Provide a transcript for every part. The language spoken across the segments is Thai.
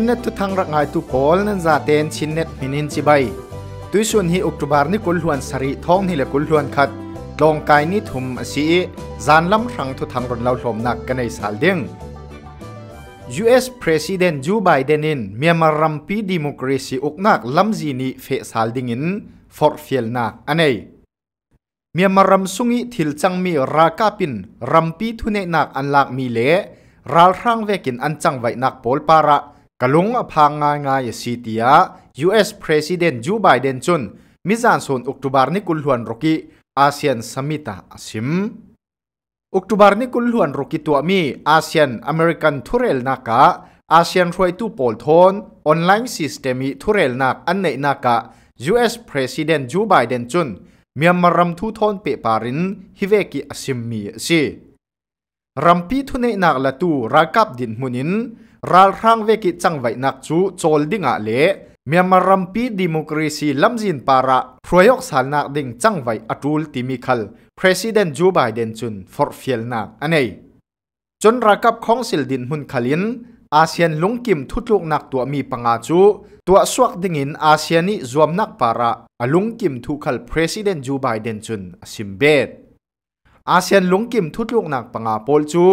ชินเนตุทังรักไงตุพอลนั่นจาเตนชินเนตมินินจิใบตุยส่วนฮีอุกตุบาร์นี่กุลหวนสรีท้องนี่แหละกุลหวนขัดลองกายนี่ถุมอสีจานล้ำรังทุทังรนเล่าหลมนักกันในสาลเดียง US President Joe Biden in Myanmar pi democracy uknak lamji ni fe salding in for fiel na anei Myanmar ram sungi thil changmi raka pin rampi thune nak anlak mi le ral rang vekin an chang vai nak pol para กลุงอพังงานงายสีติยา US President Joe Biden จุนมิจานส่วนอุกตุบาร์นิกุลฮวนรกิอาเซียนสมิตาอซิมอุกตุบาร์นิกุลฮวนรกิตัวมีอาเซียนอเมริกันทุเรลนักะอาเซียนรวยตู้โปลทอนออนไลน์สิสเตมีทุเรลนักอันเนนักะ US President Joe Biden จุนมียมารำทูทอนเปปารินฮิเวกิอาซิมมีสิรำพีทุเนนักละตูรักับดินมุนินรัลรังเวกิจังไว้นักจูโจลดิ่งอะเลเมียมารัมปีดิโมครีซีลมจินปาระพรยกสานักดิ่งจังไว้อตูลติมิคัล p r e s า d e n t Joe Biden จุนฟอร์ฟิลนักอันนี้จนรักับของสิลดินหุนคลินอาเซียนลุงกิมทุกลูกนักตัวมีปังอาจูตัวสวักดิ่งินอาเซียนนี่รวมนักปาระอลุงกิมทุกขล p r e s า d e n t Joe Biden จุนสิมเบตอาเซียนลุงกิมทุกลูกนักปังอาโปลจู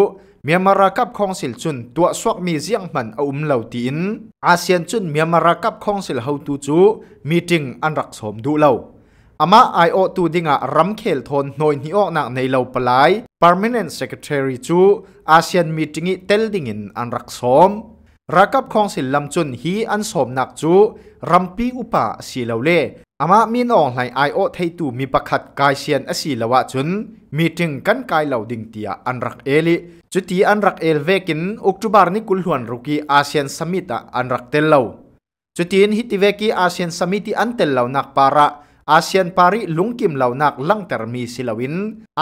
เมียมารากับคองสิลจุนตัวสวกมีเสียงมันเอาอุ้มเหล่าตีนอาเซียนจุนเมียมารากับคองสิลเฮาตูจูมีจิงอันรักสมดูเหล่าอามาไอโอตูดิงะรำเคลทนนอยนิออกหนักในเหล่าปลาย permanent secretary จูอาเซียนมีจิงอีเตลดิงินอันรักสมรักับคองสิลลำจุนฮีอันสมนักจูรำปีอุปาสีเหล่าเล ama min ong lai ai o thei tu mi pakhat kai sian asi lawa chun meeting kan kai lo ding tia anrak eli chuti anrak el vekin october ni kulhuan ruki asian summit a anrak tel lo chutin hitiveki asian summit an tel lo nak para asian pari lungkim lo nak langter mi silawin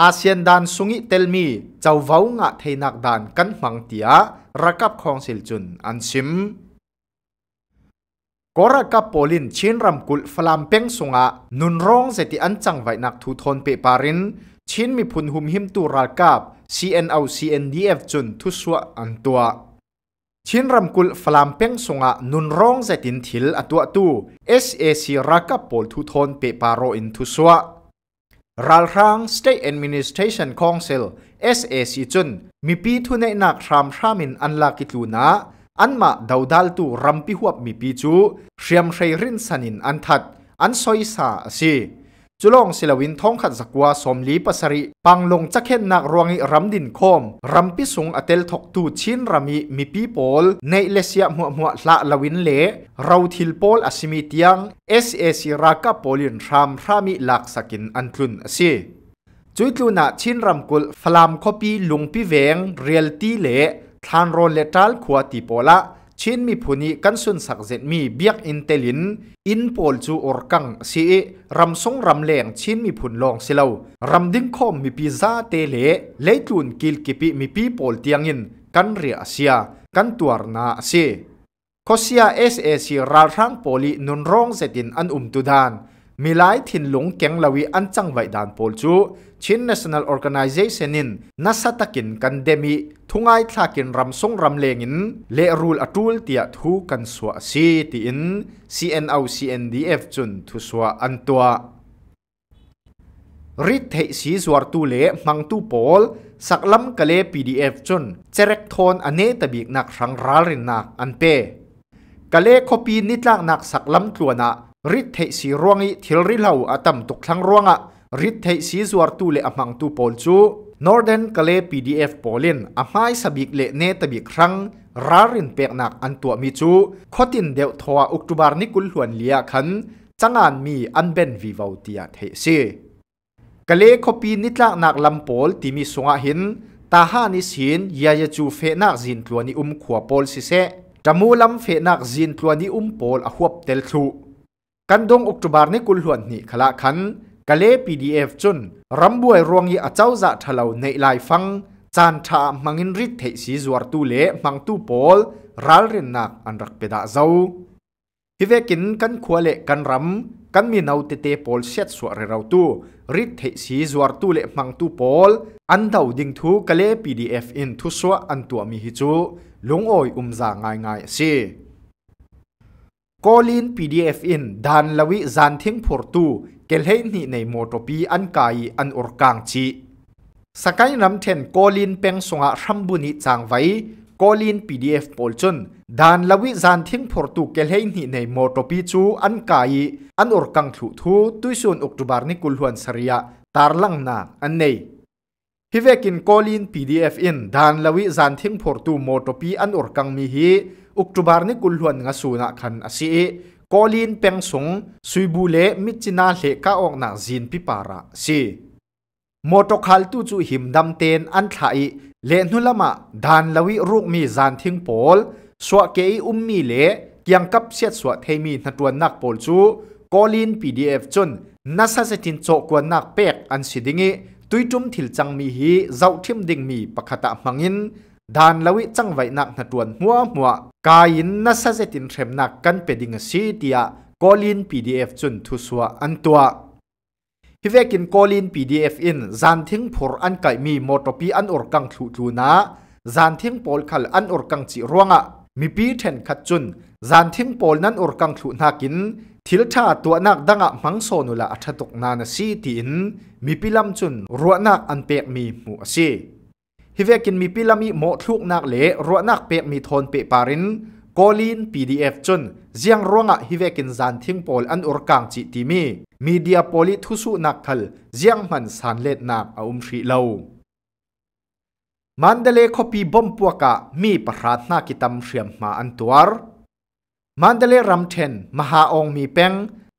asian dan sungi tel mi chawvau nga theinak dan kan hmang tia rakap khong sil chun an sim กรกปลินชินรำกุลฟลามเป้งสงะนุนร้องเสติอันจังไวนักทุทนเปปารินชินมีพุนหุมหิมตูรากาบ CNO CNDF จนทุสวะอันตัวชินรำกุลฟลามเป้งสงะนุนร้องเสตินทิลอตัวตู SAC รักปลทุทนเปปารอินทุสวะรัลรังแอนด์มินิสเทชันคอนเซิลเอสเ SAC จุนมีปีทุนในนักรามรามินอันลากิตูนาอันมาดาวดัลตูรัมพิฮวบมีปีจูเสียมใช้รินสันินอันทัด อันซอยสาสิจุลองศิลวินท้องขัดสกวาสมลีปัสริปังลงจะเข็นนักรวงิรัมดินคมรัมพิสุงอเตลทกตูชินรามีมีปีโปล ในเลเซียมัวมัวละลวินเลเราทิลโปลอสิมิตียงเอสเอสิรากาโปลินรามรามีลักสกินอันทุนสิจุดลูนาชินรัมกุลฟลามคอปีลุงพิเวงเรียลตีเลทานโรเลทัลขวาติโปละชินมีผู้นี้กันสุนสักเจ็ดมีเบียกอินเทลิน อินโปลจูออร์กังซีรำทรงรำแรงชินมีผุนลองสิเลวรำดิ้งคอมมีปีซาเตเล่เลตุนกิลกิปิมีปีโปลเตียงอิน กันเรียเซียกันตัวนาซีคอเซียเอสเอซีราทังโปลีนุนรองเซตินอันอุมตุดานมีหลายถิ่นหลงเก่งลาวีอันจังไวดานโพลจูชิน National Organization นินนัสตะกินกันเดมีทุงไอทากินรำสงรำเลงินเลรูลอตูลเตียทูกันสวซีติอิน CNO CNDF จุนทุสวอันตัวริดเฮซีสวรตูเลมังตูโพลสักลำกะเล PDF จนเจเรกทอนอเนตบิกนักรังราลินนักอันเปกะเลคอปีนิดลากนักสักลำตัวนะริทเทศีรวงอิทิลริลาวอตัมตุกทั้งรวงอ่ะริทเทศีจวรตูเลอมังตุโพลจูนอร์เดน n กเล่ีดีเอฟโพลินอมายสบิกเลเนตบิกครั้งรารินเปกนักอันตัวมิจูข้อตินเดวทวาอุกตุบาร์นิกุลหวนเลียขันจังอานมีอันเบนวิวเวตียเทศีกเล่คอปีนิตลักนักลำปอลตีมิสงหิน ตาฮานิสินยายจูเฟนักจินตัวนิอุมขววโพลซิเซจามูลำเฟนักจินตัวนิอุมโพลอหัวเตลทู kan dong october ni kul huan ni khala khan kale pdf chun rambuai rongi achau za thalo nei lai phang chan tha mangin rit thei si zuar tu le mang tu pol ral rin nak an rak peda zau hi vekin kan khuale kan ram kan mi nau te te pol set suar re rau tu rit thei si zuar tu le mang tu pol an dau ding thu kale pdf in thu so an tu mi hi chu lung oi um za ngai ngai si กกลินพีีดเอฟอินดานลวิจันทิงพอร์ตูเกลเฮนีในมอตปีอันกายอันอุรกังชีสกายนำเทนกกลินเป็งสงะรัมบุนิจางไว้กกลินพีดีปอลจนดานลวิจันทิงพอร์ตูเกลเฮนีในมอตปีจูอันกายอันอุรกังถุทูตุยส่วนอุกตุบาร์นิกุลฮวนสริยาตารลังนาอันเนฮิเวกินกอลินพีีดเอฟอินดานลวิจันทิงพอร์ตูมอตปีอันอุรกังมีฮี uktubar ni kulhuan nga suna khan asi kolin pengsung suibule michina hle ka ok na zin pi para si motokal tu chu himdam ten an thai le nulama dan lawi ruk mi zan thing pol swa ke ummi le kyang kap set swa theimi natwan nak pol chu kolin pdf chun nasa se tin cho kwa nak pek an sidingi tuitum thil chang mi hi zau thim ding mi pakhata mangin ดานลวิจังไวนักนัดวนมัวมัวกายินนัสเซตินเทมนักกันเป็ดิงสีเดียกอลินพีีดเอฟจุนทุสวอันตัวฮิเวกินกอลินพีดีเอฟอินจานทิ้งผลอันไก่มีมอตอปีอันอุรกังทุจูนะจานทิ้งปอลขัลอันอุรกังจิรวงะมีปีเทนขัดจุนจานทิ้งปอลนั้นอุรกังทุนากินทิลชาตัวนักดังอะมังโซนุละอัตตกนานสีตินมีพิลัมจุนรัวนักอันเปกมีหมูสีฮิเวกินมีพิลามีโมทุกนักเละรัวนักเปกมีทนเปปารินกอลิน PDF จนเจียงร่วง่ะฮิเวกินจันทิ้งพอลอันอุรกังจิติมีมีเดียโพลิทุสุนักทลเจียงมันสันเล็ดนักอาอุมชีเลามันเดเลคอปีบอมปัวกะมีประหารนากิตำเสียมมาอันตัวมันเดเลรัมเทนมหาองมีเปง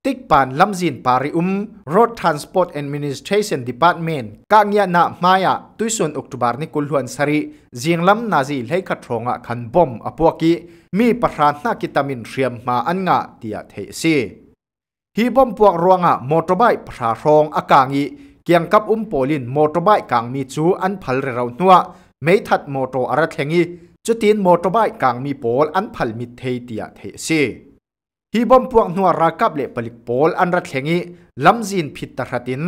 ติกปานลำจินปาริอุม Road Transport Administration Department กางยานามายาตุยสุนอุกตุบาร์นิกุลฮวนสรีเีงลัมนาจีเลขัดทรงกันบอมอปวกิมีประธานนักกิตามินเรียมมาอันงะเตียเทซีฮีบอมปวกรวงะมอเตอร์ไบประชาทรงอากางอีเกียงกับอุมโปลินมอเตอร์ไบกางมีจูอันพัลเรานัวไม่ทัดมอโตอารัตเฮงีจุตินมอเตอร์ไบกางมีโปลอันพัลมิเทเตียเทซีฮีบอมพวกนัวรากับเละปลิกโปลอันรัดแหงีลำจีนผิดตระติน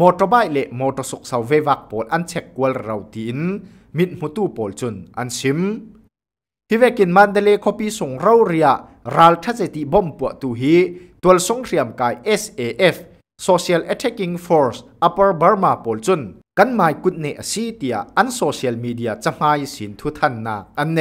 มอเตอร์ไบค์เละมอเตอร์สุกเสาเววักโปลอันเช็คกวลเราติน มิดมุตูโปลจุนอันชิมฮีเวกินมันเดเลคอปีส่งเราเรียรัลทัศติบอมปวกตูฮี ตัวส่งเรียมกาย SAF Social Attacking Force Upper Burma โปลจุน กันหมายกุดเนอสีเตียอันโซเชียลมีเดียจะหายสินทุทันนาอันใน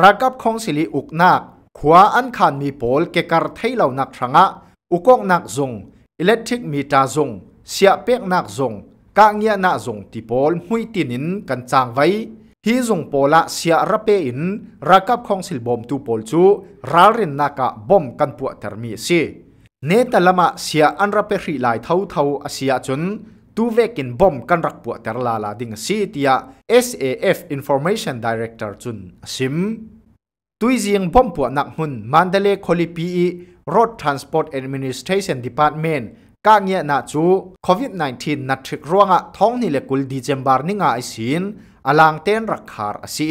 รากับของสิริอุกนาคขวาอันขันมีโปลเกกรไทยเหล่านักทรังะอุกงนักจงอิเล็กทริกมีตาจงเสียเปียกนักจงกางเงียนักจงติโปลมุยตินินกันจางไว้ฮีจงโปละเสียระเปอินรักับของสิลบอมตูโปลจูรารินนักะบอมกันปวดเทอร์มีซีเนตัลมาเสียอันระเปรีลายเท่าเท่าเสียจนตูเวกินบอมกันรักปวดเทอร์ลาลาดิงซีเตีย SAF Information Director จุนซิมตุยเซงป้อมปวดนักหุ่นมันเดเลคอลิปีอีรถ transport a d m i n i เ t r a t i o n d e p a r t m e n กางเงียนาจูโควิด19นัดถึกร่วงะท้องนี่เลกุลดีเจมบาร์นิงาไอซินอลังเตนรักคาร์สี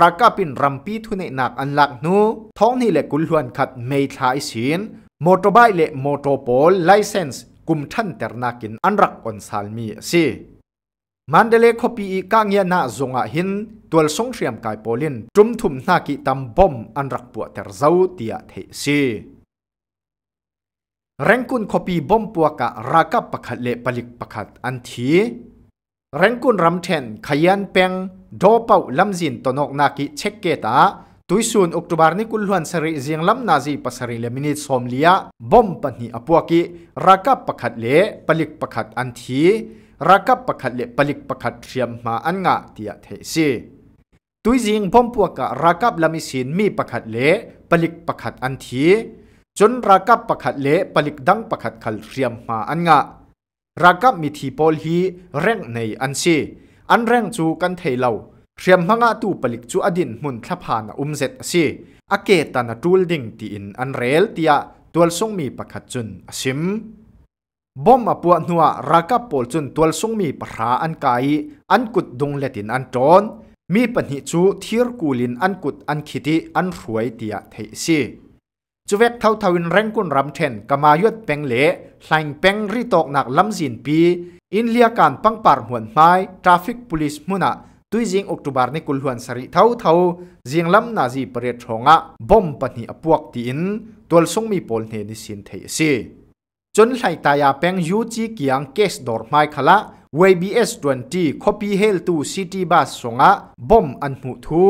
รักกปินรัมปีทุนหนักอันลักนูท้องนี่เลกุลหวนขัดเมทายซินมอเตอร์ไบค์เลมอเตอร์โพลไลเซนส์กุมทันเตอร์นักินอันรักออนซาลมีสีมันเดเลคปีอีกางยนาจงอาหินตัวสงเสียมกายโปลินจุมทุมนากิตัมบอมอันรักปวดเตอร์เาวตียเทซีเร่งคุณคปีบอมปัวกะรากับปัดเลปลิกปกขัดอันทีเร่งคุณรำเทนขยันเปงดอปาาลำจินตนกนากิเช็คเกตาตุยซูนออกตุบาร์นิคุลฮวนสริเซียงลำนาซีปัสริเลมินิตซอมเลียบอมปันนีอปัวกิรากับปกขัดเลปลิกปกขัดอันทีรักัประคัดเล็บปลิกประคัดเชียมมาอันงะเตียเทซีตุยจิงพมพวกกะรักับลามิสินมีประคัดเล็ปลิกประคัดอันทีจนรักับประคัดเล็ปลิกดังประคัดขัลเชียมมาอันงะรักับมีทีโพลฮีเร่งในอันซีอันเร่งจูกันเทเลาเรียมมังาตูปลิกจูอดินมุนทพานอุมเซตซีอเกตันตูลดิ่งตีอินอันเรลตียตัวทรงมีประคัดจุนอซิมบอมอปวหนัวรักปอลจนตัวสงมีปราอันกายอันกุดดงเลตินอันจอนมีปัญหาจูทีร์กูลินอันกุดอันคิดอันรวยเตียเทซีจูเวกเท่าทวินแรงกุนรำเทนกมายุดเปงเละหลังเปงริตกหนักลำสินปีอินเลียการปังปาร์หวนไม้ทราฟิกพุลิสมุนะตุยจิงออกตุบาร์ในกุลหวนสริเท่าเท่าจิงลำนาจีเปรียดหงะบอมปัญหาปวกตีนตัวสงมีปอลเนนิสินเทซีจนไหลตายาเป็งยูจีเกียงเคสดอร์ไมคละวีบีเอส20คอปีเฮลตูซิตี้บัสสงะบอมอันหูทู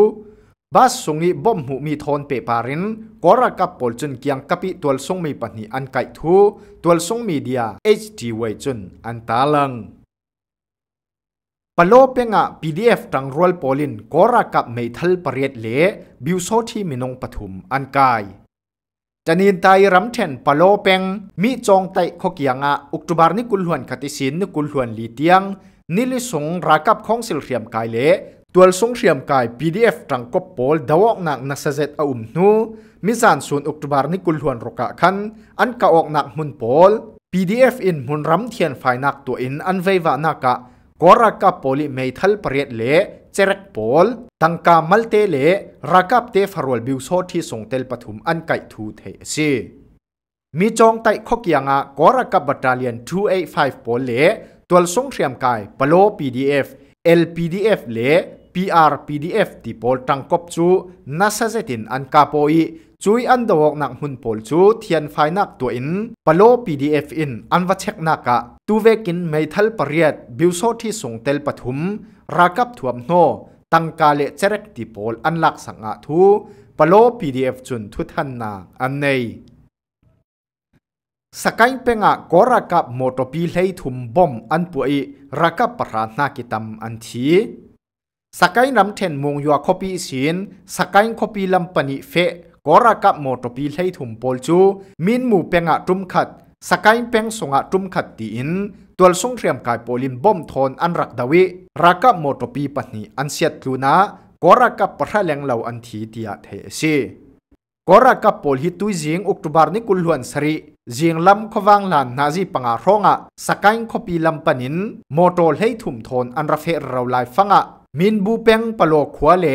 บัสสงีบอมหูมีทอนเปปารินกอรากับปอลจนเกียงกบปิตัวสงมีปันนีอันไกทูตัวสงมีเดียเอชดีวจนอันตาลัง ปลอเปงะ PDF ตังรวลปอลินกอรากับไม่ทัลปรียดเล่บิวโซที่มีนงปฐุมอันไกจันินไตรำเทนปาโลเปงมีจงไตขกียงออุกตุบาร์นิกุลหวนคติสินนิกุลหวนลีเตียงนิลิสงรากับของสิลเรียมกายเลตัวสงเรียมกาย PDF ตังกบปพลดาวอกนักนักเสจอาอุมนูมิซานส่วนอุกตุบาร์นิกุลหวนรกะคันอันกะออกนักมุนปพล PDF อินมุนรำเทียนไฟนักตัวอินอันเววานักะกอรักกับปอลิเมทัลเปรียดเล cherek pol tangka malte le rakap te farol biu so thi songtel pathum an kai thu the si mi chong tai khokianga koraka battalion 285 pol le tol song thiam kai palo pdf lpdf le prpdf ti pol tangkop chu nasa zetin an kapoi จุยอันดวกนักหุ่นโพลชูเทียนไฟนักตัวอินปโล PDF อินอันวัชเชกนักะตัวเวกินไม่ทัลปรียดบิวโซที่ส่งเตลปฐุมรากับถวมโนตังกาเลเจรกติโพลอันลักสังอาทูปโล PDF จุนทุทันนาอันในสกายเป็งะกอรักับมอตปีเลยถุมบอมอันป่วยรักับประานากิตมอันทีสกายนำเทนมงยัวคอปีสินสกายคอปีลำปนิเฟก็รักับมอตปีใล้ถุมปอลจูมินหมูเปงะจุมขัดสกายเปงสงะจุมขัดตีอินตัวสงเตรียมกายปอลินบอมทอนอันรักดาวิรักับมอตปีปันีอันเสียดลูนาก็รักับประทะแรงเหล่าอันทีเดียเทซีก็รักับปอลฮิตุยเจียงอุกตุบาร์นิกุลหวนสรีเจียงลำขวางลานนาจีปังอาร้องะสกายขปีลำปนินมอโตให้ถุมทอนอันรัฟเฮเราลายฟังะมินบูเปงปโลขวเล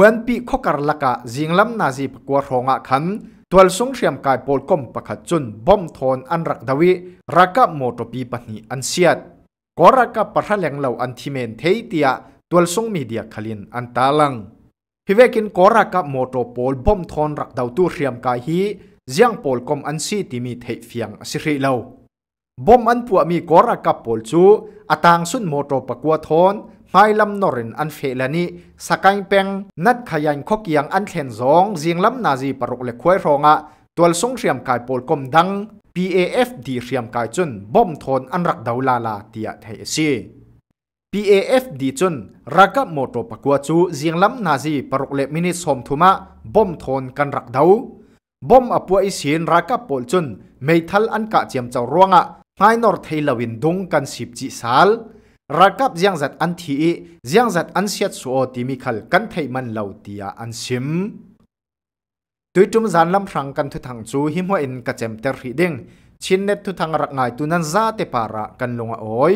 วันปีขอกรลักะจิงลำนาจีปกวรองะขัน ตัวสงเสียมกายปอลกมประคจุนบอมทอนอันรักดวิรักกบโมตปีปนีอันเสียดกอรักับประทะเหลงเหล่าอันทิเมนเทียตัวสงมีเดียขลินอันตาลังพิเวกินกอรักบโมตปอลบอมทอนรักดาวตูเสียมกายฮีเจียงปอลกมอันซีติมีเทฟียงสิริเลาบอมอันปัวมีกอรักับปอลจูอตางสุนโมตปกัวทอนไฟลำนรินอันเฟลนีสกายเป็งนัดขยันคุกยังอันเทนซองเสียงลำนาจีปรกเล็กควยรองะตัวสงเสียมกายปลกมดัง PAF ดีเสียมกายจนบอมทอนอันรักดาวลาลาเตียไทยซี PAF ดีจุนรักกับโมโตปกัวจูเสียงลำนาจีปรกเล็กมินิสมทุมาบอมทอนกันรักดาวบอมอปวยเสีนรักกับปลจุนไม่ทัลอันกะเจียมเจ้าร่วงะไงนอร์ไทยลวินดงกันสิบจีสาลรักับเสียงจัดอันที่เสียงจัดอันเสียสัวที่มีขั้นกันเทมันเหล่าเดียอันชิมตัวจุ่มจานลำพังกันทุทังจูหิมวินกระเจมเตอร์ฮิดิงชินเนตทุทังรักง่ายตุนันซาเตปารากันลงอ้อย